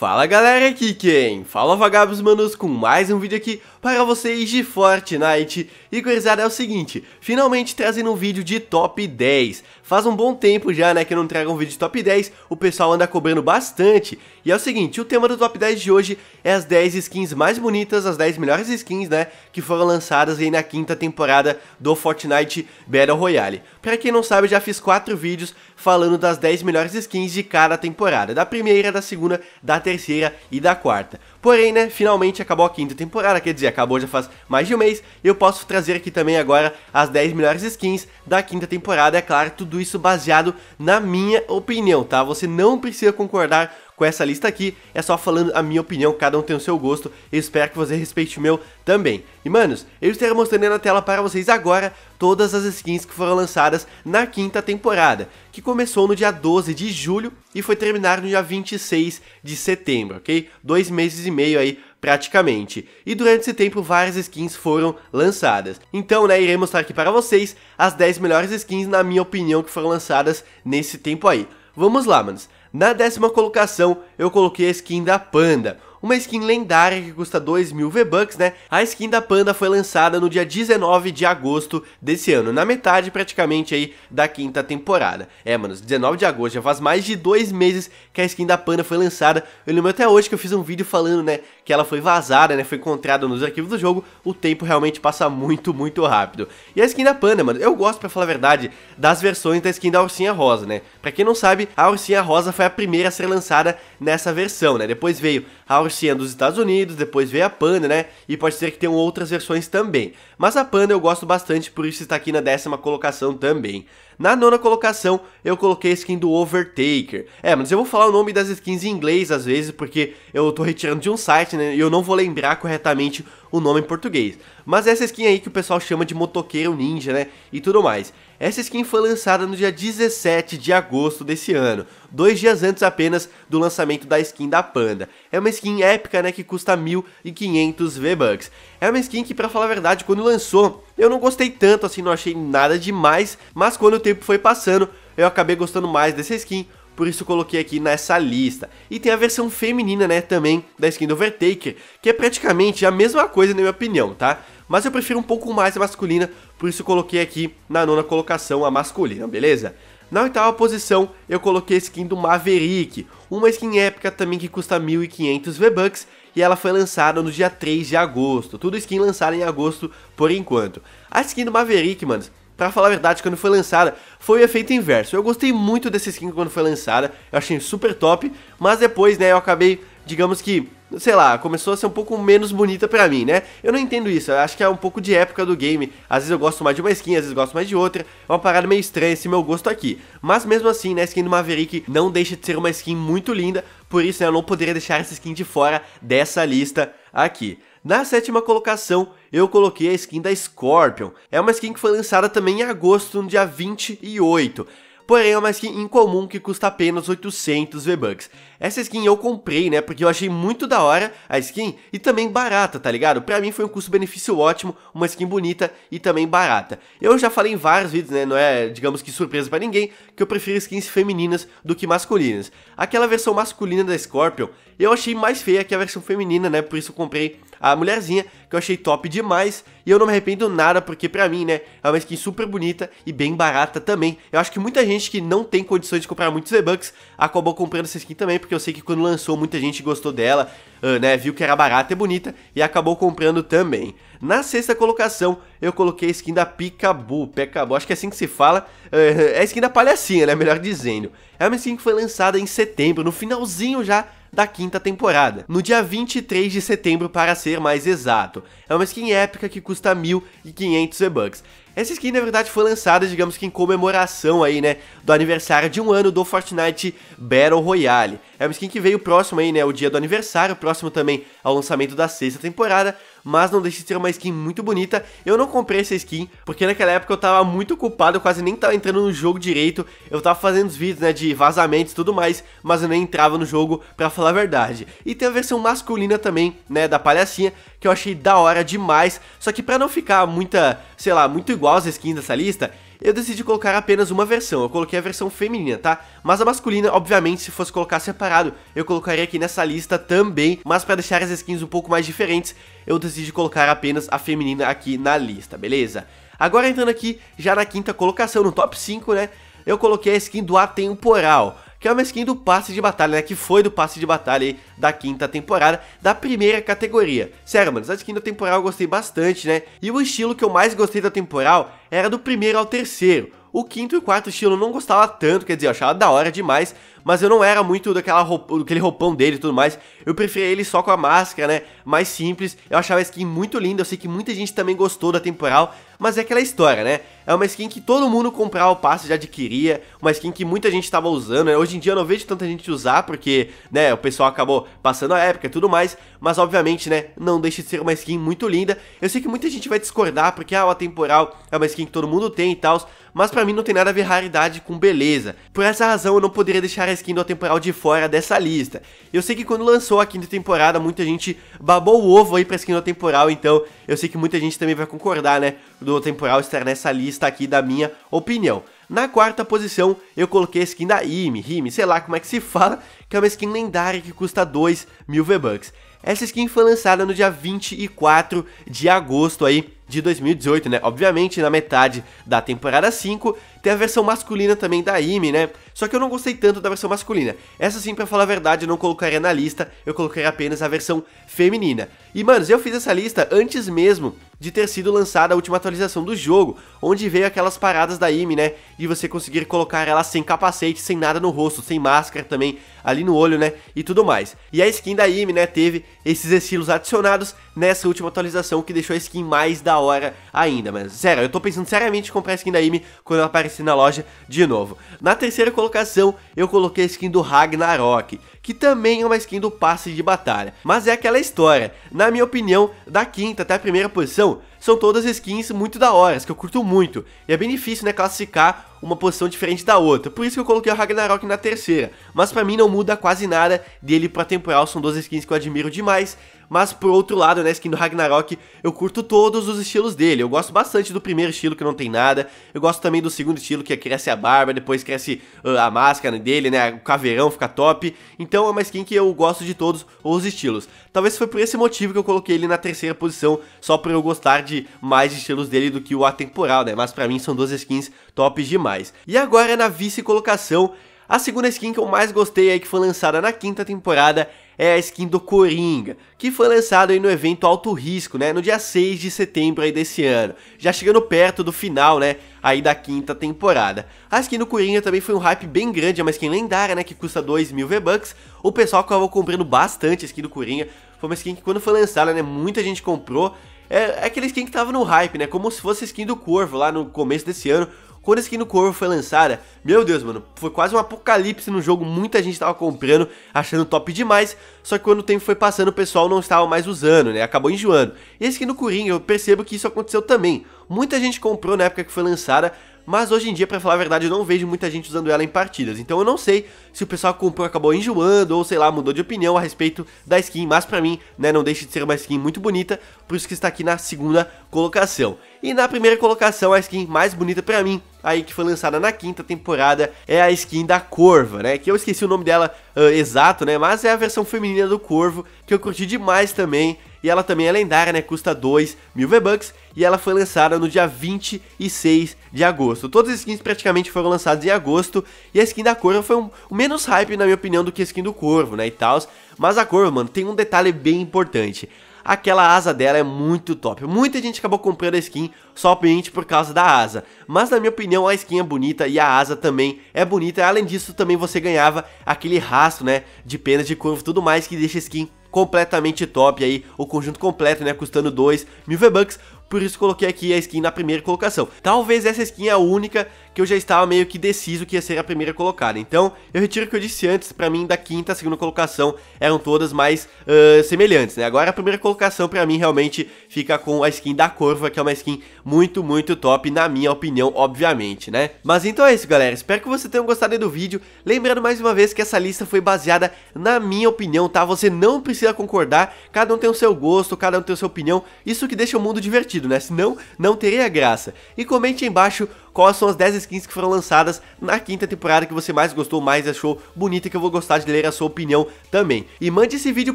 Fala galera, aqui quem? Fala vagabos manos com mais um vídeo aqui para vocês de Fortnite E gurizada, é o seguinte, finalmente trazendo um vídeo de top 10 Faz um bom tempo já né, que eu não trago um vídeo de top 10, o pessoal anda cobrando bastante E é o seguinte, o tema do top 10 de hoje é as 10 skins mais bonitas, as 10 melhores skins né Que foram lançadas aí na quinta temporada do Fortnite Battle Royale Pra quem não sabe, eu já fiz 4 vídeos falando das 10 melhores skins de cada temporada Da primeira, da segunda, da terceira terceira e da quarta. Porém, né, finalmente acabou a quinta temporada, quer dizer, acabou já faz mais de um mês, eu posso trazer aqui também agora as 10 melhores skins da quinta temporada, é claro, tudo isso baseado na minha opinião, tá? Você não precisa concordar com essa lista aqui, é só falando a minha opinião, cada um tem o seu gosto, eu espero que você respeite o meu também. E manos, eu estarei mostrando na tela para vocês agora todas as skins que foram lançadas na quinta temporada, que começou no dia 12 de julho e foi terminar no dia 26 de setembro, ok? Dois meses e meio aí praticamente. E durante esse tempo várias skins foram lançadas. Então, né, irei mostrar aqui para vocês as 10 melhores skins na minha opinião que foram lançadas nesse tempo aí. Vamos lá, manos. Na décima colocação, eu coloquei a skin da Panda, uma skin lendária que custa 2 mil V-Bucks, né? A skin da Panda foi lançada no dia 19 de agosto desse ano, na metade praticamente aí da quinta temporada. É, mano, 19 de agosto, já faz mais de dois meses que a skin da Panda foi lançada. Eu lembro até hoje que eu fiz um vídeo falando, né, que ela foi vazada, né, foi encontrada nos arquivos do jogo. O tempo realmente passa muito, muito rápido. E a skin da Panda, mano, eu gosto, pra falar a verdade, das versões da skin da Ursinha Rosa, né? Pra quem não sabe, a Ursinha Rosa foi a primeira a ser lançada nessa versão, né? Depois veio a Ursinha dos Estados Unidos, depois veio a Panda, né? E pode ser que tenham outras versões também. Mas a Panda eu gosto bastante, por isso está aqui na décima colocação também. Na nona colocação, eu coloquei a skin do Overtaker. É, mas eu vou falar o nome das skins em inglês às vezes, porque eu tô retirando de um site, né? E eu não vou lembrar corretamente o nome em português. Mas essa skin aí que o pessoal chama de motoqueiro ninja, né? E tudo mais. Essa skin foi lançada no dia 17 de agosto desse ano, dois dias antes apenas do lançamento da skin da Panda. É uma skin épica, né, que custa 1.500 V-Bucks. É uma skin que, pra falar a verdade, quando lançou, eu não gostei tanto, assim, não achei nada demais, mas quando o tempo foi passando, eu acabei gostando mais dessa skin, por isso coloquei aqui nessa lista. E tem a versão feminina, né, também, da skin do Overtaker, que é praticamente a mesma coisa na minha opinião, tá? Mas eu prefiro um pouco mais a masculina, por isso coloquei aqui na nona colocação a masculina, beleza? Na oitava posição, eu coloquei a skin do Maverick, uma skin épica também que custa 1.500 V-Bucks e ela foi lançada no dia 3 de agosto. Tudo skin lançada em agosto por enquanto. A skin do Maverick, mano, Pra falar a verdade, quando foi lançada, foi o efeito inverso. Eu gostei muito dessa skin quando foi lançada, eu achei super top, mas depois, né, eu acabei, digamos que, sei lá, começou a ser um pouco menos bonita para mim, né? Eu não entendo isso, eu acho que é um pouco de época do game. Às vezes eu gosto mais de uma skin, às vezes eu gosto mais de outra. É uma parada meio estranha esse meu gosto aqui. Mas mesmo assim, né, a skin do Maverick não deixa de ser uma skin muito linda, por isso né, eu não poderia deixar essa skin de fora dessa lista aqui. Na sétima colocação, eu coloquei a skin da Scorpion. É uma skin que foi lançada também em agosto, no dia 28 porém é uma skin incomum que custa apenas 800 V-Bucks. Essa skin eu comprei, né, porque eu achei muito da hora a skin e também barata, tá ligado? Pra mim foi um custo-benefício ótimo, uma skin bonita e também barata. Eu já falei em vários vídeos, né, não é, digamos que surpresa pra ninguém, que eu prefiro skins femininas do que masculinas. Aquela versão masculina da Scorpion eu achei mais feia que a versão feminina, né, por isso eu comprei a mulherzinha, que eu achei top demais. E eu não me arrependo nada, porque pra mim, né, é uma skin super bonita e bem barata também. Eu acho que muita gente que não tem condições de comprar muitos V-Bucks acabou comprando essa skin também, porque eu sei que quando lançou muita gente gostou dela, ah, né, viu que era barata e bonita e acabou comprando também. Na sexta colocação, eu coloquei a skin da Picabu, Pecabu, acho que é assim que se fala, é, é a skin da palhacinha, né, melhor dizendo. É uma skin que foi lançada em setembro, no finalzinho já da quinta temporada, no dia 23 de setembro para ser mais exato. É uma skin épica que custa 1.500 V-Bucks. Essa skin na verdade foi lançada, digamos que em comemoração aí, né, do aniversário de um ano do Fortnite Battle Royale. É uma skin que veio próximo aí, né, o dia do aniversário, próximo também ao lançamento da sexta temporada, mas não deixa de ser uma skin muito bonita. Eu não comprei essa skin, porque naquela época eu tava muito ocupado, eu quase nem tava entrando no jogo direito. Eu tava fazendo os vídeos, né, de vazamentos e tudo mais, mas eu nem entrava no jogo pra falar a verdade. E tem a versão masculina também, né, da palhacinha, que eu achei da hora demais. Só que pra não ficar muita, sei lá, muito igual as skins dessa lista, eu decidi colocar apenas uma versão, eu coloquei a versão feminina, tá? Mas a masculina, obviamente, se fosse colocar separado, eu colocaria aqui nessa lista também, mas para deixar as skins um pouco mais diferentes, eu decidi colocar apenas a feminina aqui na lista, beleza? Agora entrando aqui, já na quinta colocação, no top 5, né? Eu coloquei a skin do Atemporal que é uma skin do passe de batalha, né? Que foi do passe de batalha aí da quinta temporada, da primeira categoria. Sério, mano, essa skin da temporal eu gostei bastante, né? E o estilo que eu mais gostei da temporal era do primeiro ao terceiro o quinto e quarto estilo eu não gostava tanto, quer dizer, eu achava da hora demais, mas eu não era muito daquela roupa, daquele roupão dele e tudo mais. Eu preferia ele só com a máscara, né? Mais simples. Eu achava a skin muito linda, eu sei que muita gente também gostou da temporal, mas é aquela história, né? É uma skin que todo mundo comprava o passe já adquiria, uma skin que muita gente estava usando, né? Hoje em dia eu não vejo tanta gente usar, porque, né, o pessoal acabou passando a época e tudo mais, mas obviamente, né, não deixa de ser uma skin muito linda. Eu sei que muita gente vai discordar, porque, ah, a temporal é uma skin que todo mundo tem e tal, mas para mim não tem nada a ver raridade com beleza. Por essa razão eu não poderia deixar a skin do Atemporal de fora dessa lista. Eu sei que quando lançou a quinta temporada muita gente babou o ovo aí pra skin do Atemporal, então eu sei que muita gente também vai concordar, né, do Atemporal estar nessa lista aqui da minha opinião. Na quarta posição, eu coloquei a skin da Imi, Rime, sei lá como é que se fala, que é uma skin lendária que custa 2 mil V-Bucks. Essa skin foi lançada no dia 24 de agosto aí de 2018, né? Obviamente, na metade da temporada 5, tem a versão masculina também da Imi, né? Só que eu não gostei tanto da versão masculina. Essa sim, pra falar a verdade, eu não colocaria na lista, eu colocaria apenas a versão feminina. E, manos, eu fiz essa lista antes mesmo de ter sido lançada a última atualização do jogo, onde veio aquelas paradas da IME, né? De você conseguir colocar ela sem capacete, sem nada no rosto, sem máscara também, ali no olho, né? E tudo mais. E a skin da Amy, né, teve esses estilos adicionados nessa última atualização que deixou a skin mais da hora ainda. Mas, sério, eu tô pensando seriamente em comprar a skin da Amy quando ela aparecer na loja de novo. Na terceira colocação, eu coloquei a skin do Ragnarok, que também é uma skin do passe de batalha. Mas é aquela história. Na minha opinião, da quinta até a primeira posição, são todas skins muito da hora, que eu curto muito. E é bem difícil, né, classificar uma posição diferente da outra. Por isso que eu coloquei o Ragnarok na terceira. Mas para mim não muda quase nada dele pra temporal, são duas skins que eu admiro demais. Mas por outro lado, né, skin do Ragnarok, eu curto todos os estilos dele. Eu gosto bastante do primeiro estilo, que não tem nada. Eu gosto também do segundo estilo, que é, cresce a barba, depois cresce uh, a máscara dele, né, o caveirão fica top. Então é uma skin que eu gosto de todos os estilos. Talvez foi por esse motivo que eu coloquei ele na terceira posição, só por eu gostar de mais estilos dele do que o atemporal, né? Mas pra mim são duas skins tops demais. E agora na vice-colocação, a segunda skin que eu mais gostei aí, que foi lançada na quinta temporada, é a skin do Coringa, que foi lançado aí no evento Alto Risco, né, no dia 6 de setembro aí desse ano, já chegando perto do final, né, aí da quinta temporada. A skin do Coringa também foi um hype bem grande, é uma skin lendária, né, que custa 2 mil V-Bucks, o pessoal acabou comprando bastante a skin do Coringa, foi uma skin que quando foi lançada, né, muita gente comprou, é, é aquele skin que tava no hype, né, como se fosse a skin do Corvo lá no começo desse ano, quando a skin do Corvo foi lançada, meu Deus, mano, foi quase um apocalipse no jogo, muita gente tava comprando, achando top demais, só que quando o tempo foi passando, o pessoal não estava mais usando, né, acabou enjoando. E a skin do Coringa, eu percebo que isso aconteceu também. Muita gente comprou na época que foi lançada, mas hoje em dia, para falar a verdade, eu não vejo muita gente usando ela em partidas. Então eu não sei se o pessoal que comprou acabou enjoando ou sei lá, mudou de opinião a respeito da skin, mas para mim, né, não deixa de ser uma skin muito bonita, por isso que está aqui na segunda colocação. E na primeira colocação, a skin mais bonita para mim, aí que foi lançada na quinta temporada, é a skin da Corva, né? Que eu esqueci o nome dela uh, exato, né? Mas é a versão feminina do Corvo, que eu curti demais também e ela também é lendária, né? Custa 2 mil V-Bucks e ela foi lançada no dia 26 de agosto. Todas as skins praticamente foram lançadas em agosto e a skin da Corvo foi um, menos hype, na minha opinião, do que a skin do Corvo, né? E tal. Mas a Corvo, mano, tem um detalhe bem importante aquela asa dela é muito top. Muita gente acabou comprando a skin somente por causa da asa. Mas na minha opinião a skin é bonita e a asa também é bonita. Além disso também você ganhava aquele rastro né, de penas de corvo e tudo mais que deixa a skin completamente top aí, o conjunto completo, né, custando 2 mil V-Bucks, por isso coloquei aqui a skin na primeira colocação. Talvez essa skin é a única que eu já estava meio que deciso que ia ser a primeira colocada. Então, eu retiro o que eu disse antes, pra mim, da quinta à segunda colocação eram todas mais uh, semelhantes, né? Agora a primeira colocação pra mim realmente fica com a skin da Corva, que é uma skin muito, muito top, na minha opinião, obviamente, né? Mas então é isso, galera. Espero que vocês tenham gostado do vídeo. Lembrando mais uma vez que essa lista foi baseada na minha opinião, tá? Você não precisa concordar, cada um tem o seu gosto, cada um tem a sua opinião. Isso que deixa o mundo divertido sentido, né? Senão não teria graça. E comente aí embaixo quais são as 10 skins que foram lançadas na quinta temporada que você mais gostou, mais achou bonita que eu vou gostar de ler a sua opinião também. E mande esse vídeo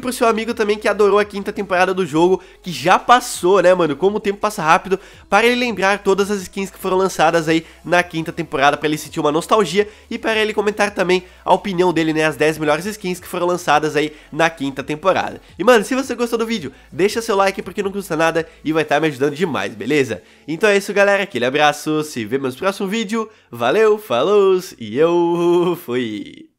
pro seu amigo também que adorou a quinta temporada do jogo, que já passou, né, mano? Como o tempo passa rápido, para ele lembrar todas as skins que foram lançadas aí na quinta temporada, para ele sentir uma nostalgia e para ele comentar também a opinião dele, né, as 10 melhores skins que foram lançadas aí na quinta temporada. E, mano, se você gostou do vídeo, deixa seu like porque não custa nada e vai estar tá me ajudando demais, beleza? Então é isso, galera. Aquele abraço, se vê nos próximo vídeo. Valeu, falou e eu fui!